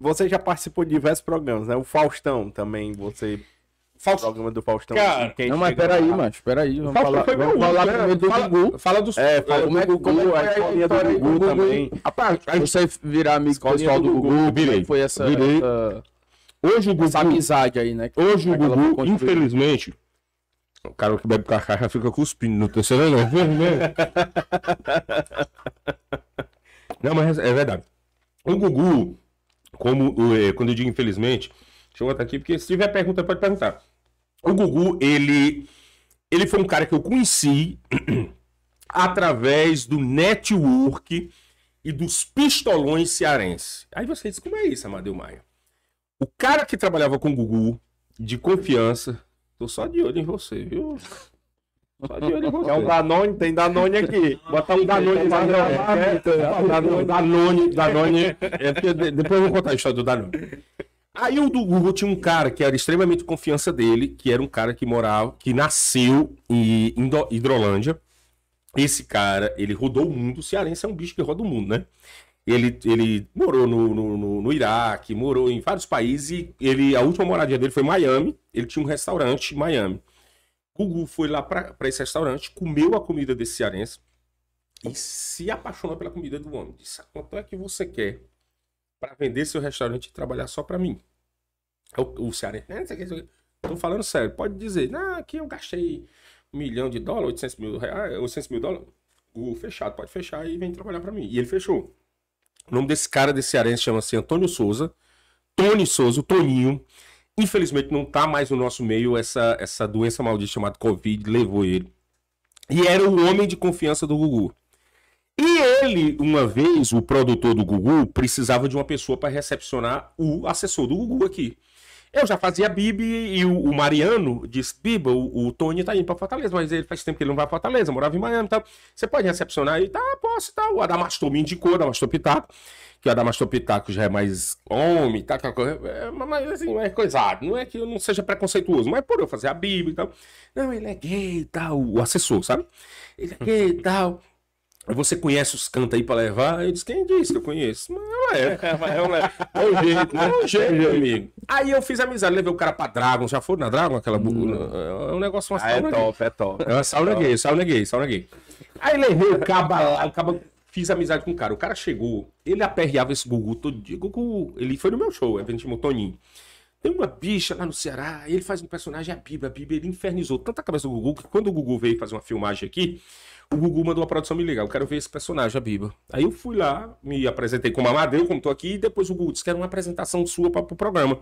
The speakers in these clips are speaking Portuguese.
Você já participou de diversos programas, né? O Faustão também, você. Faust... Programa do Faustão. Cara, assim, não, mas peraí, lá. mano, peraí. Vamos falar, vamos falar né? primeiro do fala, Gugu. Fala dos. É, fala como do Gugu, como é, a escolinha do Gugu, Gugu também. Rapaz, você virar amigo pessoal do Gugu, Gugu virei, é foi essa, virei. essa. Hoje o Gugu. Essa amizade aí, né? Hoje o Gugu, infelizmente. O cara que bebe cacá já fica cuspindo no terceiro, não. Né? não, mas é verdade. O Gugu, como é, quando eu digo infelizmente, deixa eu botar aqui, porque se tiver pergunta, pode perguntar. O Gugu, ele, ele foi um cara que eu conheci através do network e dos pistolões cearense. Aí você diz, como é isso, Amadeu Maia? O cara que trabalhava com o Gugu, de confiança, tô só de olho em você, viu? É um Danone, tem Danone aqui. Bota um Danone na gravata. Né? Danone, Danone. É porque depois eu vou contar a história do Danone. Aí o do Google tinha um cara que era extremamente confiança dele, que era um cara que morava, que nasceu em Hidrolândia. Esse cara, ele rodou o mundo. O cearense é um bicho que roda o mundo, né? Ele, ele morou no, no, no, no Iraque, morou em vários países. ele, a última moradia dele foi Miami. Ele tinha um restaurante em Miami. Gugu foi lá para esse restaurante, comeu a comida desse cearense e se apaixonou pela comida do homem. Disse: ah, quanto é que você quer para vender seu restaurante e trabalhar só para mim? O, o cearense, né, Estou falando sério, pode dizer, não, aqui eu gastei um milhão de dólares, 800 mil reais, 800 ah, mil dólares. Gugu, fechado, pode fechar e vem trabalhar para mim. E ele fechou. O nome desse cara, desse cearense, chama-se Antônio Souza. Tony Souza, o Toninho. Infelizmente, não tá mais no nosso meio. Essa, essa doença maldita chamada Covid levou ele. E era o homem de confiança do Gugu. E ele, uma vez, o produtor do Gugu, precisava de uma pessoa para recepcionar o assessor do Gugu aqui. Eu já fazia Bibi e o, o Mariano diz Biba, o, o, Tony tá indo pra Fortaleza, mas ele faz tempo que ele não vai pra Fortaleza, morava em Miami e então, tal. Você pode recepcionar e tá, posso e tá. tal. O Adamastor me indicou, Adamastor Pitaco, que o Adamastor Pitaco já é mais homem, tá? tá é, mas assim, é coisado. Não é que eu não seja preconceituoso, mas por eu fazer a Bibi e tal. Não, ele é gay e tal, o assessor, sabe? Ele é gay e tal. Você conhece os cantos aí para levar? Eu disse, quem disse que eu conheço? Mas é. é. é o é jeito, né? É, é o jeito, amigo. Aí eu fiz amizade, levei o cara pra Dragon. Já foram na Dragon? Aquela. Hum. É um negócio uma ah, É top, gay. é top. É uma sauna é gay, sauna gay, sauna gay. Aí levei o cabo lá, o Fiz amizade com o cara. O cara chegou, ele aperreava esse Gugu todo dia. Gugu, ele foi no meu show, evento de Toninho. Tem uma bicha lá no Ceará, ele faz um personagem, a Biba, A Biba, ele infernizou tanta cabeça do Gugu que quando o Gugu veio fazer uma filmagem aqui, o Gugu mandou uma produção me ligar. Eu quero ver esse personagem, a Biba. Aí eu fui lá, me apresentei como Amadeu, como tô aqui, e depois o Gugu disse que era uma apresentação sua para o pro programa.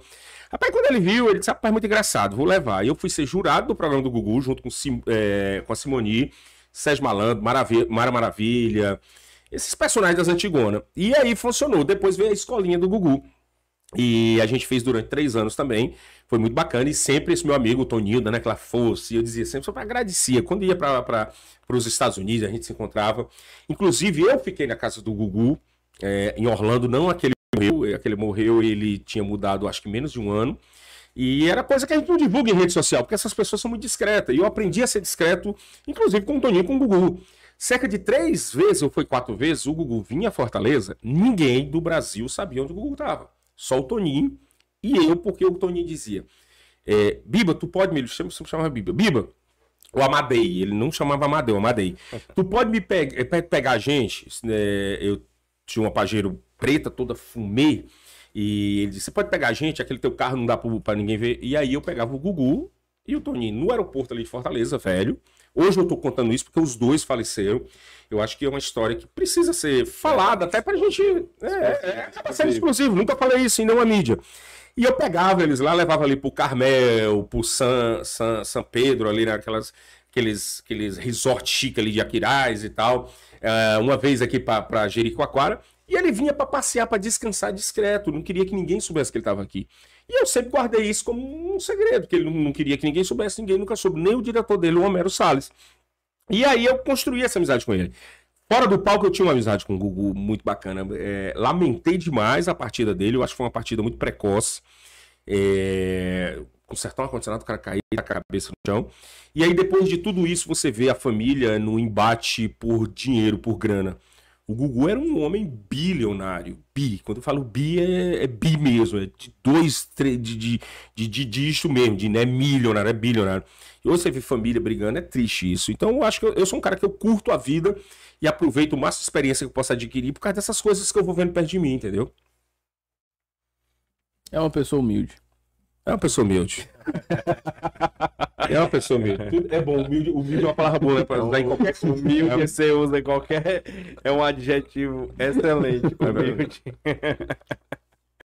Rapaz, quando ele viu, ele disse: rapaz, muito engraçado, vou levar. E eu fui ser jurado do programa do Gugu, junto com, é, com a Simoni, Sérgio Malandro, Maravilha, Mara Maravilha, esses personagens das Antigona. E aí funcionou. Depois veio a escolinha do Gugu. E a gente fez durante três anos também. Foi muito bacana. E sempre esse meu amigo, o Toninho, dando aquela força. E eu dizia sempre, só para Quando ia para os Estados Unidos, a gente se encontrava. Inclusive, eu fiquei na casa do Gugu, é, em Orlando, não aquele morreu. É, aquele morreu, ele tinha mudado, acho que menos de um ano. E era coisa que a gente não divulga em rede social, porque essas pessoas são muito discretas. E eu aprendi a ser discreto, inclusive com o Toninho e com o Gugu. Cerca de três vezes, ou foi quatro vezes, o Gugu vinha a Fortaleza, ninguém do Brasil sabia onde o Gugu estava. Só o Toninho e eu, porque o Toninho dizia: é, Biba, tu pode me. Ele sempre chamava Biba. Biba, o Amadei, ele não chamava Amadei, o Amadei. tu pode me pe pe pegar a gente? É, eu tinha uma Pajero preta, toda fumê. E ele disse: Você pode pegar a gente, aquele teu carro não dá para ninguém ver. E aí eu pegava o Gugu e o Toninho no aeroporto ali de Fortaleza, velho. Hoje eu estou contando isso porque os dois faleceram. Eu acho que é uma história que precisa ser falada, até para a gente. Né, é, é, é, acaba sendo exclusivo. Nunca falei isso em nenhuma mídia. E eu pegava eles lá, levava ali o Carmel, para San, San, San Pedro, ali naquelas. Aqueles, aqueles resort chique ali de Aquiraz e tal. Uh, uma vez aqui para Jericoacoara. E ele vinha para passear, para descansar discreto, não queria que ninguém soubesse que ele estava aqui. E eu sempre guardei isso como um segredo, que ele não queria que ninguém soubesse, ninguém nunca soube, nem o diretor dele, o Homero Salles. E aí eu construí essa amizade com ele. Fora do palco, eu tinha uma amizade com o Gugu muito bacana. É, lamentei demais a partida dele, eu acho que foi uma partida muito precoce. É, consertar um ar-condicionado, o cara cair a cabeça no chão. E aí, depois de tudo isso, você vê a família no embate por dinheiro, por grana. O Gugu era um homem bilionário. Bi. Quando eu falo bi, é, é bi mesmo. É de dois, três, de, de, de, de, de isso mesmo. De não é milionário, é bilionário. E você vê família brigando, é triste isso. Então eu acho que eu, eu, sou um cara que eu curto a vida e aproveito o máximo de experiência que eu posso adquirir por causa dessas coisas que eu vou vendo perto de mim, entendeu? É uma pessoa humilde. É uma pessoa humilde. É uma pessoa humilde. É bom, humilde, humilde é uma palavra boa, né? Pra usar em então, qualquer... Humilde é você usa em qualquer. É um adjetivo excelente. É humilde.